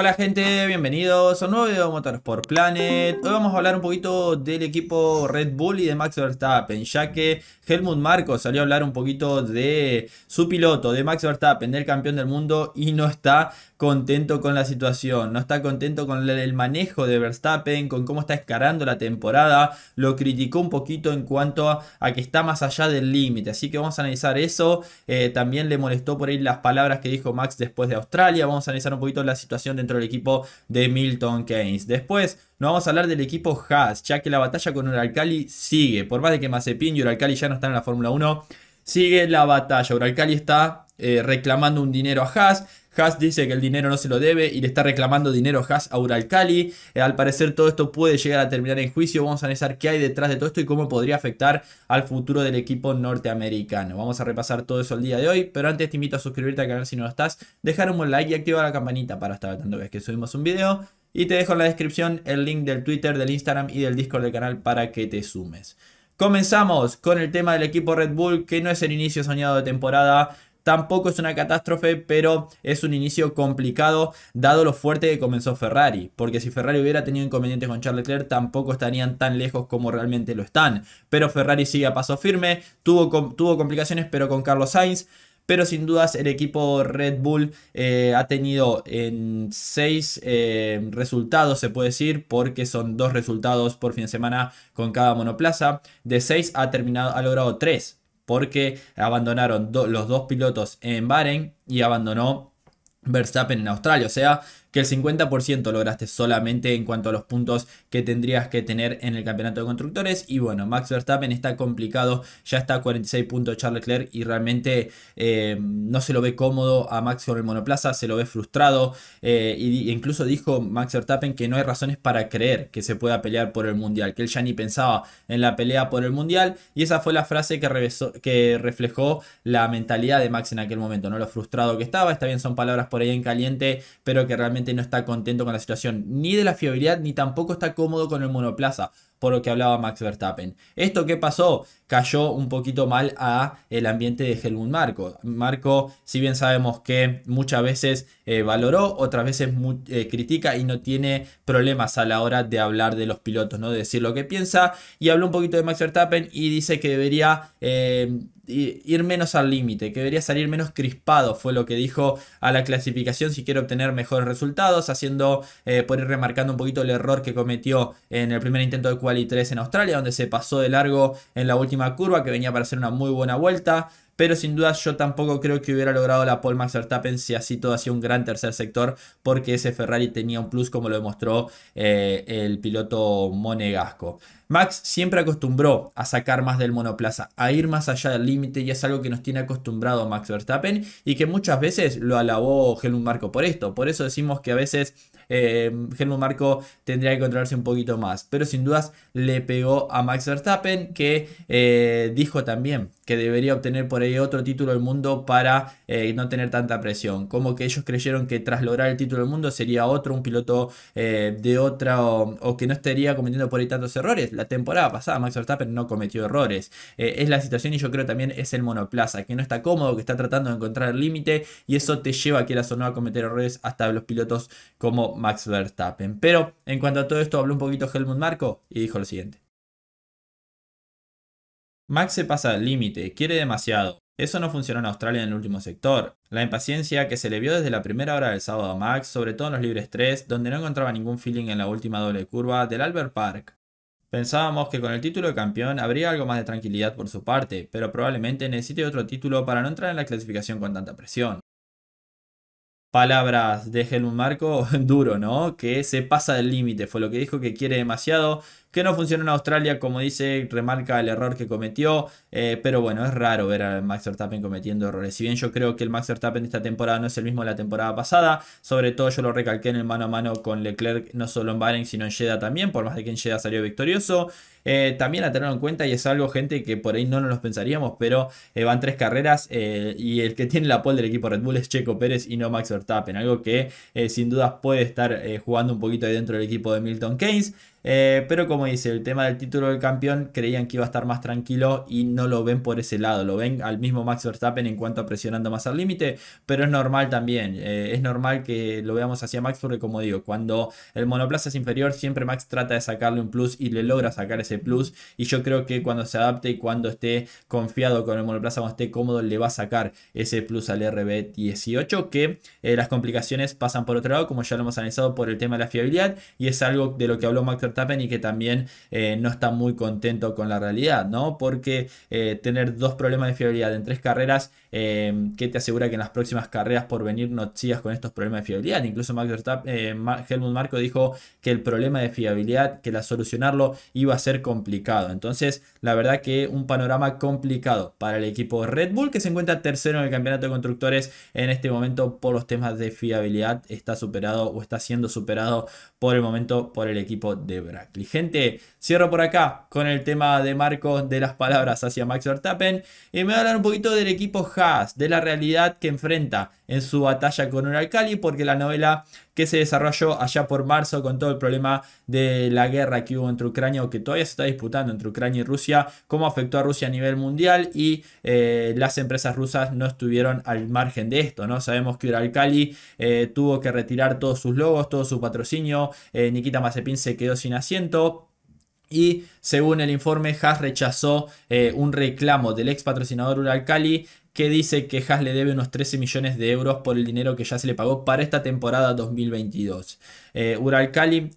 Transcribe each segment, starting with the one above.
Hola gente, bienvenidos a un nuevo video de Motorsport Planet. Hoy vamos a hablar un poquito del equipo Red Bull y de Max Verstappen, ya que Helmut Marcos salió a hablar un poquito de su piloto, de Max Verstappen, del campeón del mundo y no está contento con la situación, no está contento con el manejo de Verstappen, con cómo está escarando la temporada, lo criticó un poquito en cuanto a, que está más allá del límite, así que vamos a analizar eso, eh, también le molestó por ahí las palabras que dijo Max después de Australia, vamos a analizar un poquito la situación dentro del equipo de Milton Keynes. Después, no vamos a hablar del equipo Haas, ya que la batalla con Uralcali sigue, por más de que Mazepin y Uralcali ya no están en la Fórmula 1, sigue la batalla, Uralcali está eh, reclamando un dinero a Haas. Haas dice que el dinero no se lo debe y le está reclamando dinero Haas a Uralcali. Eh, al parecer todo esto puede llegar a terminar en juicio. Vamos a analizar qué hay detrás de todo esto y cómo podría afectar al futuro del equipo norteamericano. Vamos a repasar todo eso el día de hoy, pero antes te invito a suscribirte al canal si no lo estás, dejar un buen like y activar la campanita para estar tanto vez que subimos un video. Y te dejo en la descripción el link del Twitter, del Instagram y del Discord del canal para que te sumes. Comenzamos con el tema del equipo Red Bull, que no es el inicio soñado de temporada. Tampoco es una catástrofe, pero es un inicio complicado dado lo fuerte que comenzó Ferrari. Porque si Ferrari hubiera tenido inconvenientes con Charles Leclerc, tampoco estarían tan lejos como realmente lo están. Pero Ferrari sigue a paso firme, tuvo, tuvo complicaciones pero con Carlos Sainz pero sin dudas el equipo Red Bull eh, ha tenido en seis eh, resultados, se puede decir, porque son dos resultados por fin de semana con cada monoplaza. De seis ha terminado, ha logrado tres porque abandonaron los dos pilotos en Bahrein y abandonó Verstappen en Australia. O sea, que el 50% lograste solamente en cuanto a los puntos que tendrías que tener en el campeonato de constructores. Y bueno, Max Verstappen está complicado, ya está a 46 puntos Charles Leclerc y realmente eh, no se lo ve cómodo a Max con el monoplaza, se lo ve frustrado. Eh, y, incluso dijo Max Verstappen que no hay razones para creer que se pueda pelear por el mundial, que él ya ni pensaba en la pelea por el mundial. Y esa fue la frase que, que reflejó la mentalidad de Max en aquel momento, ¿no? Lo frustrado que estaba. Está bien, son palabras por ahí en caliente, pero que realmente no está contento con la situación ni de la fiabilidad ni tampoco está cómodo con el monoplaza, por lo que hablaba Max Verstappen. ¿Esto qué pasó? cayó un poquito mal a el ambiente de Helmut Marco. Marco, si bien sabemos que muchas veces eh, valoró, otras veces eh, critica y no tiene problemas a la hora de hablar de los pilotos, ¿no? De decir lo que piensa. Y habló un poquito de Max Verstappen y dice que debería eh, ir menos al límite, que debería salir menos crispado, fue lo que dijo a la clasificación si quiere obtener mejores resultados, haciendo, por ir remarcando un poquito el error que cometió en el primer intento de Quali 3 en Australia, donde se pasó de largo en la última curva que venía para hacer una muy buena vuelta. Pero sin duda yo tampoco creo que hubiera logrado la Paul Max Verstappen si así todo hacía un gran tercer sector. Porque ese Ferrari tenía un plus como lo demostró eh, el piloto monegasco. Max siempre acostumbró a sacar más del monoplaza, a ir más allá del límite y es algo que nos tiene acostumbrado Max Verstappen y que muchas veces lo alabó Helmut Marco por esto. Por eso decimos que a veces eh, Marco tendría que controlarse un poquito más. Pero sin dudas le pegó a Max Verstappen, que eh, dijo también que debería obtener por ahí otro título del mundo para eh, no tener tanta presión. Como que ellos creyeron que tras lograr el título del mundo sería otro, un piloto eh, de otra o, que no estaría cometiendo por ahí tantos errores. La temporada pasada Max Verstappen no cometió errores. es la situación y yo creo también es el monoplaza, que no está cómodo, que está tratando de encontrar el límite y eso te lleva, que o no, a cometer errores hasta los pilotos como Max Verstappen. Pero en cuanto a todo esto, habló un poquito Helmut Marco y dijo lo siguiente. Max se pasa al límite, quiere demasiado. Eso no funcionó en Australia en el último sector. La impaciencia que se le vio desde la primera hora del sábado a Max, sobre todo en los libres 3, donde no encontraba ningún feeling en la última doble curva del Albert Park. Pensábamos que con el título de campeón habría algo más de tranquilidad por su parte, pero probablemente necesite otro título para no entrar en la clasificación con tanta presión palabras de Helmut Marco, duro, ¿no? Que se pasa del límite, fue lo que dijo que quiere demasiado, que no funcionó en Australia, como dice, remarca el error que cometió, eh, pero bueno, es raro ver a Max Verstappen cometiendo errores. Si bien yo creo que el Max Verstappen de esta temporada no es el mismo de la temporada pasada, sobre todo yo lo recalqué en el mano a mano con Leclerc, no solo en Bahrein, sino en Jeddah también, por más de que en Jeddah salió victorioso. Eh, también a tenerlo en cuenta, y es algo, gente, que por ahí no nos lo pensaríamos, pero eh, van tres carreras y el que tiene la pole del equipo Red Bull es Checo Pérez y no Max Verstappen, algo que sin dudas puede estar jugando un poquito ahí dentro del equipo de Milton Keynes. Eh, pero como dice, el tema del título del campeón creían que iba a estar más tranquilo y no lo ven por ese lado, lo ven al mismo Max Verstappen en cuanto a presionando más al límite, pero es normal también, eh, es normal que lo veamos hacia Max porque como digo, cuando el monoplaza es inferior siempre Max trata de sacarle un plus y le logra sacar ese plus y yo creo que cuando se adapte y cuando esté confiado con el monoplaza, cuando esté cómodo, le va a sacar ese plus al RB18 que eh, las complicaciones pasan por otro lado, como ya lo hemos analizado por el tema de la fiabilidad y es algo de lo que habló Max Verstappen y que también eh, no está muy contento con la realidad, ¿no? Porque eh, tener dos problemas de fiabilidad en tres carreras, eh, que te asegura que en las próximas carreras por venir no sigas con estos problemas de fiabilidad? Incluso Max Verstappen, eh, Helmut Marco dijo que el problema de fiabilidad, que la solucionarlo iba a ser complicado. Entonces, la verdad que un panorama complicado para el equipo Red Bull, que se encuentra tercero en el campeonato de constructores en este momento por los temas de fiabilidad, está superado o está siendo superado por el momento por el equipo de Gente, cierro por acá con el tema de Marco de las palabras hacia Max Verstappen y eh, me voy a hablar un poquito del equipo Haas, de la realidad que enfrenta en su batalla con Uralkali porque la novela que se desarrolló allá por marzo con todo el problema de la guerra que hubo entre Ucrania o que todavía se está disputando entre Ucrania y Rusia, cómo afectó a Rusia a nivel mundial y eh, las empresas rusas no estuvieron al margen de esto, ¿no? Sabemos que Uralcali eh, tuvo que retirar todos sus logos, todo su patrocinio, eh, Nikita Mazepin se quedó sin asiento, y según el informe, Haas rechazó eh, un reclamo del ex patrocinador Ural que dice que Haas le debe unos 13 millones de euros por el dinero que ya se le pagó para esta temporada 2022. Eh,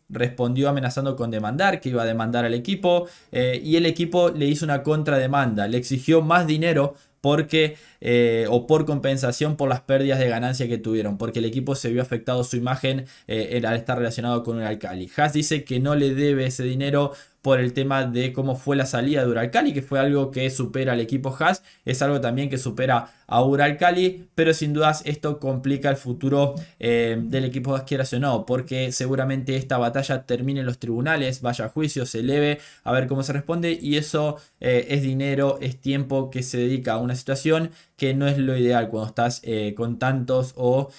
respondió amenazando con demandar, que iba a demandar al equipo, eh, y el equipo le hizo una contrademanda, le exigió más dinero porque eh, o por compensación por las pérdidas de ganancia que tuvieron, porque el equipo se vio afectado su imagen al estar relacionado con un alcalde. Haas dice que no le debe ese dinero por el tema de cómo fue la salida de Uralcali, que fue algo que supera al equipo Haas, es algo también que supera a Uralcali, pero sin dudas esto complica el futuro eh, del equipo de quieras o no, porque seguramente esta batalla termine en los tribunales, vaya a juicio, se eleve, a ver cómo se responde, y eso eh, es dinero, es tiempo que se dedica a una situación que no es lo ideal cuando estás eh, con tantos o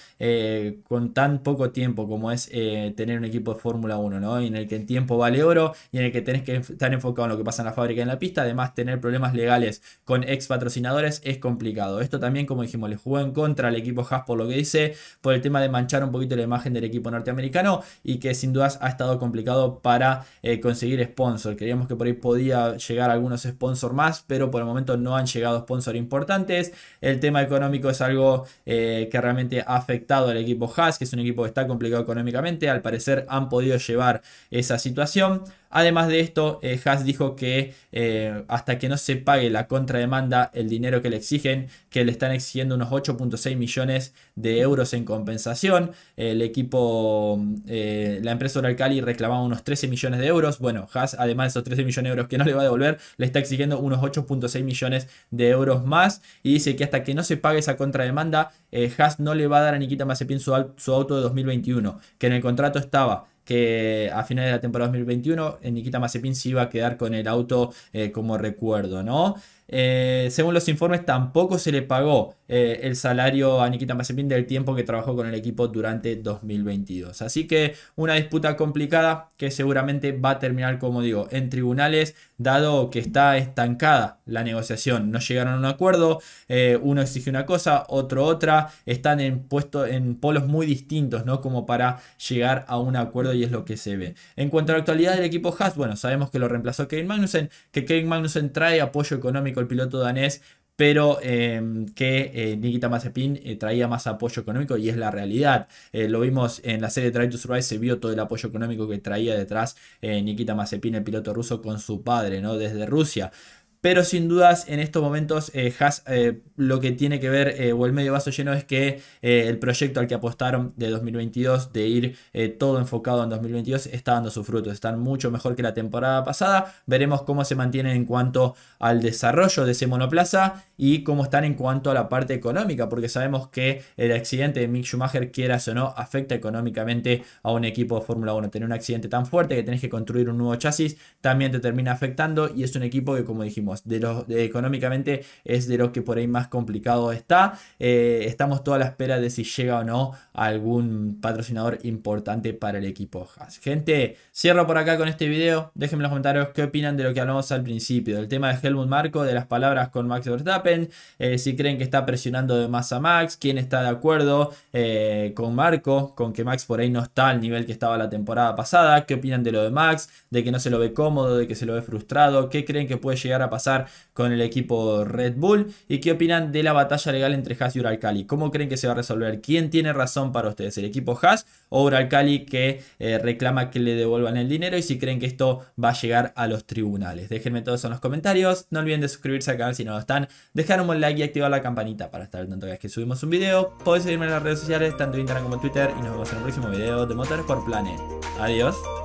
con tan poco tiempo como es tener un equipo de Fórmula 1, ¿no? En el que el tiempo vale oro y en el que tienes que estar enfocado en lo que pasa en la fábrica y en la pista. Además, tener problemas legales con ex patrocinadores es complicado. Esto también, como dijimos, le jugó en contra al equipo Haas por lo que dice, por el tema de manchar un poquito la imagen del equipo norteamericano y que sin dudas ha estado complicado para eh, conseguir sponsor. Creíamos que por ahí podía llegar algunos sponsor más, pero por el momento no han llegado sponsor importantes. El tema económico es algo eh, que realmente ha afectado al equipo Haas, que es un equipo que está complicado económicamente. Al parecer han podido llevar esa situación. Además de esto, eh, Haas dijo que eh, hasta que no se pague la contrademanda, el dinero que le exigen, que le están exigiendo unos 8.6 millones de euros en compensación. El equipo, mm, eh, la empresa Oral reclamaba unos 13 millones de euros. Bueno, Haas, además de esos 13 millones de euros que no le va a devolver, le está exigiendo unos 8.6 millones de euros más. Y dice que hasta que no se pague esa contrademanda, Haas no le va a dar a Nikita Mazepin su auto de 2021, que en el contrato estaba que a finales de la temporada 2021 eh, Nikita Mazepin se iba a quedar con el auto eh, como recuerdo, ¿no? Eh, según los informes, tampoco se le pagó eh, el salario a Nikita Mazepin del tiempo que trabajó con el equipo durante 2022. Así que una disputa complicada que seguramente va a terminar, como digo, en tribunales, dado que está estancada la negociación. No llegaron a un acuerdo, eh, uno exige una cosa, otro otra. Están en, en polos muy distintos, ¿no? Como para llegar a un acuerdo y es lo que se ve. En cuanto a la actualidad del equipo Haas, bueno, sabemos que lo reemplazó Kevin Magnussen, que Kevin Magnussen trae apoyo económico el piloto danés, pero em, que eh, Nikita Mazepin eh, traía más apoyo económico y es la realidad. Eh, lo vimos en la serie Drive to Survive, se vio todo el apoyo económico que traía detrás Nikita Mazepin, el piloto ruso, con su padre, ¿no? Desde Rusia pero sin dudas en estos momentos eh, eh lo que tiene que ver eh, o el medio vaso lleno es que eh, el proyecto al que apostaron de 2022 de ir todo enfocado en 2022 está dando sus frutos, están mucho mejor que la temporada pasada, veremos cómo se mantienen en cuanto al desarrollo de ese monoplaza y cómo están en cuanto a la parte económica, porque sabemos que el accidente de Mick Schumacher, quieras o no, afecta económicamente a un equipo de Fórmula 1, tener un accidente tan fuerte que tenés que construir un nuevo chasis también te termina afectando y es un equipo que como dijimos de económicamente es de lo que por ahí más complicado está. Eh, estamos toda a la espera de si llega o no algún patrocinador importante para el equipo Haas. Gente, cierro por acá con este video. Déjenme en los comentarios qué opinan de lo que hablamos al principio. Del tema de Helmut Marco, de las palabras con Max Verstappen. Eh, si creen que está presionando de más a Max. Quién está de acuerdo eh, con Marco. Con que Max por ahí no está al nivel que estaba la temporada pasada. ¿Qué opinan de lo de Max? De que no se lo ve cómodo, de que se lo ve frustrado. ¿Qué creen que puede llegar a pasar? con el equipo Red Bull. ¿Y qué opinan de la batalla legal entre Haas y Uralcali? ¿Cómo creen que se va a resolver? ¿Quién tiene razón para ustedes? ¿El equipo Haas o Uralcali que eh, reclama que le devuelvan el dinero? Y si creen que esto va a llegar a los tribunales. Déjenme todo eso en los comentarios. No olviden de suscribirse al canal si no lo están. Dejar un buen like y activar la campanita para estar al tanto cada vez que subimos un video. Podéis seguirme en las redes sociales, tanto en Instagram como en Twitter. Y nos vemos en el próximo video de por Planet. Adiós.